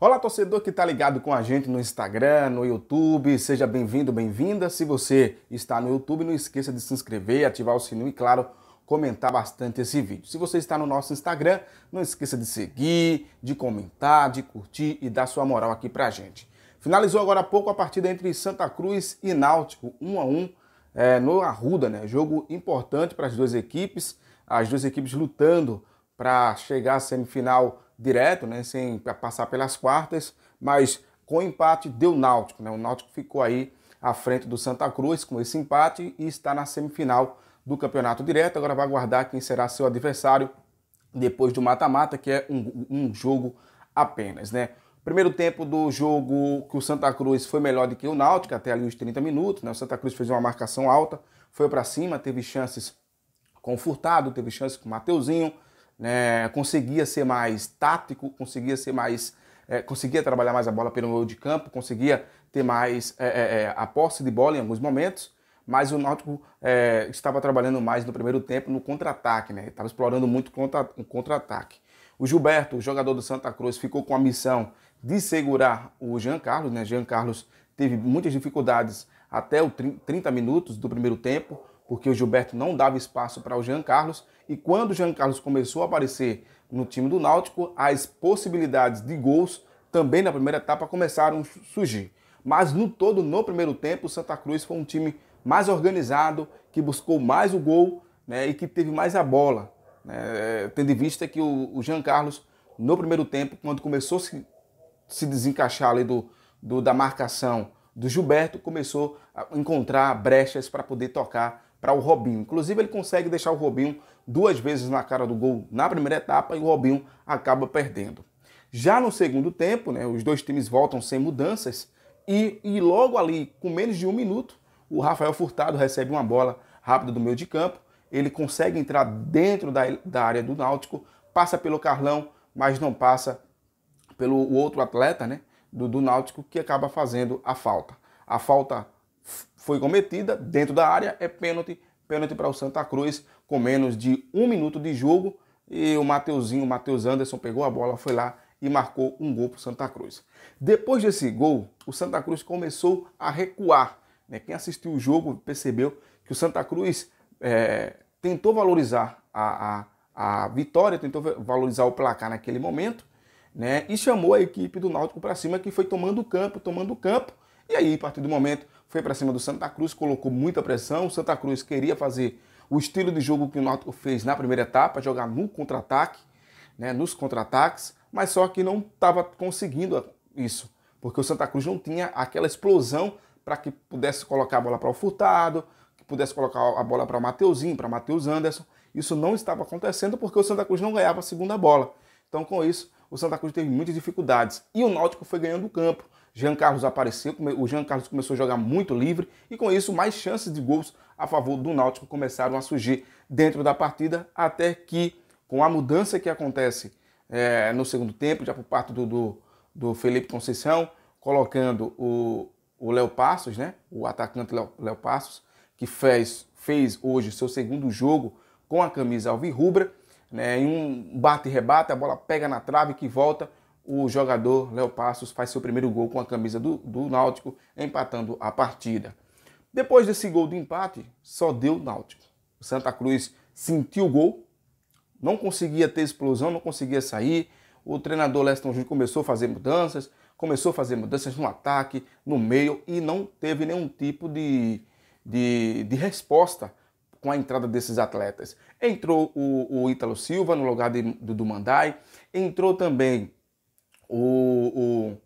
Olá, torcedor que está ligado com a gente no Instagram, no YouTube, seja bem-vindo, bem-vinda. Se você está no YouTube, não esqueça de se inscrever, ativar o sininho e, claro, comentar bastante esse vídeo. Se você está no nosso Instagram, não esqueça de seguir, de comentar, de curtir e dar sua moral aqui para a gente. Finalizou agora há pouco a partida entre Santa Cruz e Náutico, 1 um a 1 um, é, no Arruda, né? Jogo importante para as duas equipes, as duas equipes lutando para chegar à semifinal direto, né, sem passar pelas quartas, mas com empate deu Náutico. Né? O Náutico ficou aí à frente do Santa Cruz com esse empate e está na semifinal do campeonato direto. Agora vai aguardar quem será seu adversário depois do mata-mata, que é um, um jogo apenas. Né? Primeiro tempo do jogo que o Santa Cruz foi melhor do que o Náutico, até ali os 30 minutos. Né? O Santa Cruz fez uma marcação alta, foi para cima, teve chances com o Furtado, teve chances com o Mateuzinho, né, conseguia ser mais tático, conseguia ser mais. É, conseguia trabalhar mais a bola pelo meio de campo, conseguia ter mais é, é, é a posse de bola em alguns momentos, mas o Náutico é, estava trabalhando mais no primeiro tempo no contra-ataque, né? Estava explorando muito o contra-ataque. O Gilberto, o jogador do Santa Cruz, ficou com a missão de segurar o Jean Carlos, né? Jean Carlos teve muitas dificuldades até os 30 minutos do primeiro tempo porque o Gilberto não dava espaço para o Jean Carlos. E quando o Jean Carlos começou a aparecer no time do Náutico, as possibilidades de gols também na primeira etapa começaram a surgir. Mas no todo, no primeiro tempo, o Santa Cruz foi um time mais organizado, que buscou mais o gol né, e que teve mais a bola. Né, tendo em vista que o, o Jean Carlos, no primeiro tempo, quando começou a se, se desencaixar ali do, do, da marcação do Gilberto, começou a encontrar brechas para poder tocar para o Robinho. Inclusive, ele consegue deixar o Robinho duas vezes na cara do gol na primeira etapa e o Robinho acaba perdendo. Já no segundo tempo, né, os dois times voltam sem mudanças e, e logo ali, com menos de um minuto, o Rafael Furtado recebe uma bola rápida do meio de campo. Ele consegue entrar dentro da, da área do Náutico, passa pelo Carlão, mas não passa pelo outro atleta né, do, do Náutico que acaba fazendo a falta. A falta foi cometida dentro da área, é pênalti, pênalti para o Santa Cruz com menos de um minuto de jogo e o Mateuzinho, o Matheus Anderson pegou a bola, foi lá e marcou um gol para o Santa Cruz. Depois desse gol, o Santa Cruz começou a recuar. Né? Quem assistiu o jogo percebeu que o Santa Cruz é, tentou valorizar a, a, a vitória, tentou valorizar o placar naquele momento, né? E chamou a equipe do Náutico para cima, que foi tomando o campo, tomando o campo. E aí, a partir do momento foi para cima do Santa Cruz, colocou muita pressão. O Santa Cruz queria fazer o estilo de jogo que o Náutico fez na primeira etapa, jogar no contra-ataque, né, nos contra-ataques, mas só que não estava conseguindo isso, porque o Santa Cruz não tinha aquela explosão para que pudesse colocar a bola para o Furtado, que pudesse colocar a bola para o Mateuzinho, para o Matheus Anderson. Isso não estava acontecendo porque o Santa Cruz não ganhava a segunda bola. Então, com isso, o Santa Cruz teve muitas dificuldades e o Náutico foi ganhando o campo. Jean Carlos apareceu, o Jean Carlos começou a jogar muito livre e com isso mais chances de gols a favor do Náutico começaram a surgir dentro da partida, até que com a mudança que acontece é, no segundo tempo, já por parte do, do, do Felipe Conceição, colocando o, o Léo Passos, né, o atacante Léo Passos, que fez, fez hoje seu segundo jogo com a camisa alvirrubra, né, em um bate-rebate, a bola pega na trave que volta o jogador Léo Passos faz seu primeiro gol com a camisa do, do Náutico, empatando a partida. Depois desse gol de empate, só deu Náutico. O Santa Cruz sentiu o gol, não conseguia ter explosão, não conseguia sair. O treinador Leston Júnior começou a fazer mudanças, começou a fazer mudanças no ataque, no meio e não teve nenhum tipo de, de, de resposta com a entrada desses atletas. Entrou o, o Ítalo Silva no lugar de, do, do Mandai, entrou também o, o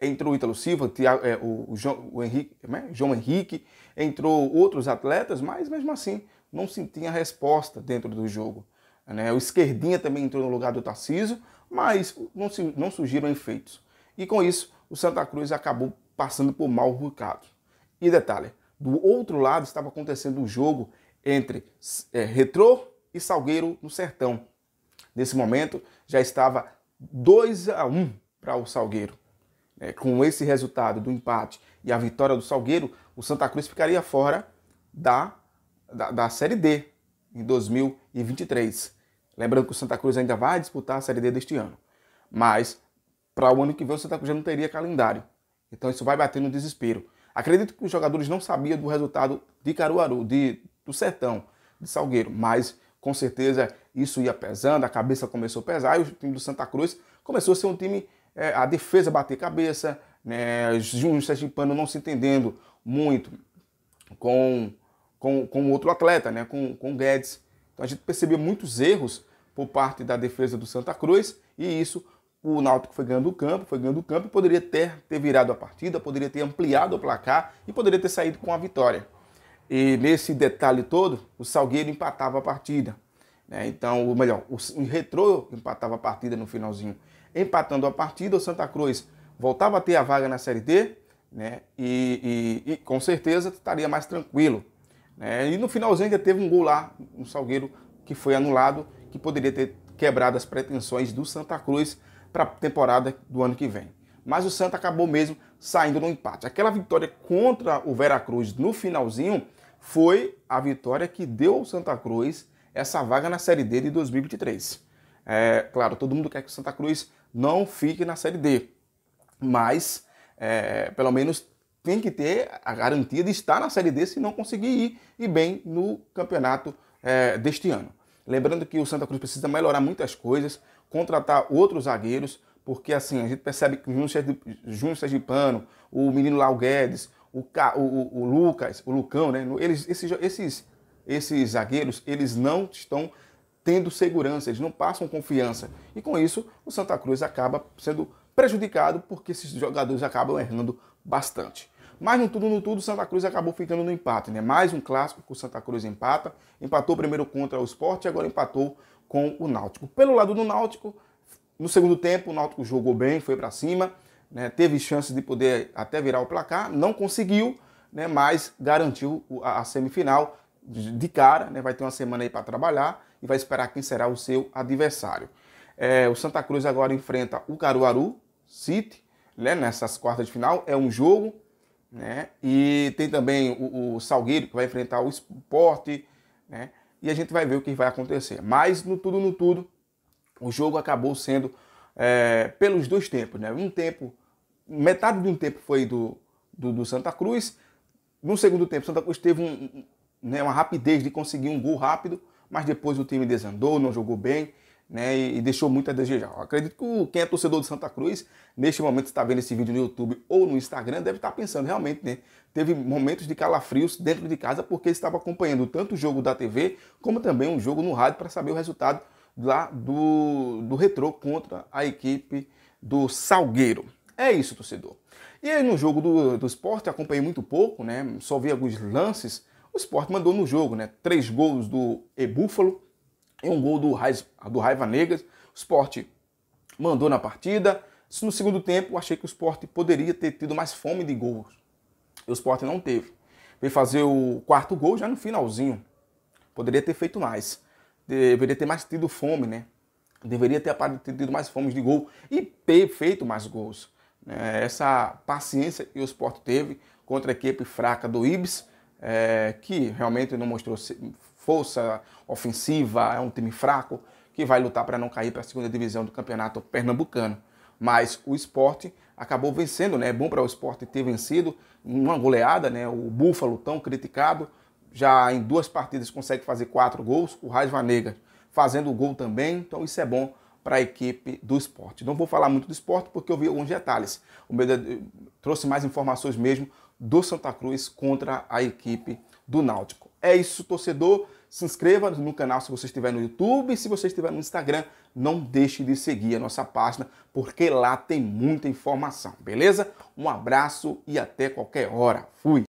entrou o Ítalo Silva, o, é, João, o Henrique, né? João Henrique, entrou outros atletas, mas mesmo assim não se tinha resposta dentro do jogo. Né? O Esquerdinha também entrou no lugar do Tarciso, mas não, se, não surgiram efeitos. E com isso, o Santa Cruz acabou passando por mal recado. E detalhe, do outro lado estava acontecendo um jogo entre é, Retrô e Salgueiro no Sertão. Nesse momento, já estava 2 a 1 para o Salgueiro. É, com esse resultado do empate e a vitória do Salgueiro, o Santa Cruz ficaria fora da, da, da Série D em 2023. Lembrando que o Santa Cruz ainda vai disputar a Série D deste ano. Mas para o ano que vem o Santa Cruz já não teria calendário. Então isso vai bater no desespero. Acredito que os jogadores não sabiam do resultado de Caruaru, de, do Sertão, de Salgueiro, mas com certeza isso ia pesando, a cabeça começou a pesar e o time do Santa Cruz começou a ser um time é, a defesa bater cabeça, né, os pano não se entendendo muito com, com, com outro atleta, né, com, com Guedes. Então a gente percebia muitos erros por parte da defesa do Santa Cruz e isso o Náutico foi ganhando o campo, foi ganhando o campo, e poderia ter, ter virado a partida, poderia ter ampliado o placar e poderia ter saído com a vitória. E nesse detalhe todo, o Salgueiro empatava a partida. Né? Então, ou melhor, o, o Retrô empatava a partida no finalzinho empatando a partida, o Santa Cruz voltava a ter a vaga na Série D, né? E, e, e com certeza estaria mais tranquilo. Né? E no finalzinho ainda teve um gol lá, um Salgueiro, que foi anulado, que poderia ter quebrado as pretensões do Santa Cruz para a temporada do ano que vem. Mas o Santa acabou mesmo saindo no empate. Aquela vitória contra o Veracruz no finalzinho foi a vitória que deu ao Santa Cruz essa vaga na Série D de 2023. É, claro, todo mundo quer que o Santa Cruz não fique na Série D. Mas, é, pelo menos, tem que ter a garantia de estar na Série D se não conseguir ir e bem no campeonato é, deste ano. Lembrando que o Santa Cruz precisa melhorar muitas coisas, contratar outros zagueiros, porque assim, a gente percebe que o Júnior Sergipano, o menino Lau Guedes, o, o, o Lucas, o Lucão, né? Eles, esses, esses, esses zagueiros, eles não estão tendo segurança, eles não passam confiança. E com isso, o Santa Cruz acaba sendo prejudicado porque esses jogadores acabam errando bastante. Mas no tudo no tudo, Santa Cruz acabou ficando no empate, né? Mais um clássico que o Santa Cruz empata. Empatou primeiro contra o Sport e agora empatou com o Náutico. Pelo lado do Náutico, no segundo tempo, o Náutico jogou bem, foi para cima, né? teve chance de poder até virar o placar, não conseguiu, né? mas garantiu a, semifinal de cara. Né? Vai ter uma semana aí para trabalhar e vai esperar quem será o seu adversário. É, o Santa Cruz agora enfrenta o Caruaru City, né, nessas quartas de final. É um jogo, né? E tem também o, o Salgueiro que vai enfrentar o Sport, né? E a gente vai ver o que vai acontecer. Mas no tudo no tudo, o jogo acabou sendo é, pelos dois tempos, né? Um tempo, metade de um tempo foi do, do, do Santa Cruz. No segundo tempo, Santa Cruz teve um, né, uma rapidez de conseguir um gol rápido mas depois o time desandou, não jogou bem. Né, e, deixou muito a desejar. Eu acredito que quem é torcedor de Santa Cruz, neste momento está vendo esse vídeo no YouTube ou no Instagram, deve estar pensando realmente, né? Teve momentos de calafrios dentro de casa porque estava acompanhando tanto o jogo da TV como também um jogo no rádio para saber o resultado lá do, do retrô contra a equipe do Salgueiro. É isso, torcedor. E aí no jogo do, do esporte acompanhei muito pouco, né? Só vi alguns lances o Sport mandou no jogo, né? Três gols do E e um gol do, Raiz, do Raiva Negras. O Sport mandou na partida. No segundo tempo, eu achei que o Sport poderia ter tido mais fome de gols. E o Sport não teve. Veio fazer o quarto gol já no finalzinho. Poderia ter feito mais. Deveria ter mais tido fome, né? Deveria ter tido mais fome de gol e ter feito mais gols. Né? Essa paciência que o Sport teve contra a equipe fraca do Ibis é, que realmente não mostrou força ofensiva, é um time fraco, que vai lutar para não cair para a segunda divisão do Campeonato Pernambucano. Mas o esporte acabou vencendo, né? É bom para o esporte ter vencido, uma goleada, né? O Búfalo, tão criticado, já em duas partidas consegue fazer quatro gols, o Raiva Negra fazendo o gol também, então isso é bom para a equipe do esporte. Não vou falar muito do esporte porque eu vi alguns detalhes. O meu trouxe mais informações mesmo do Santa Cruz contra a equipe do Náutico. É isso, torcedor. Se inscreva no canal se você estiver no YouTube. e Se você estiver no Instagram, não deixe de seguir a nossa página, porque lá tem muita informação, beleza? Um abraço e até qualquer hora. Fui!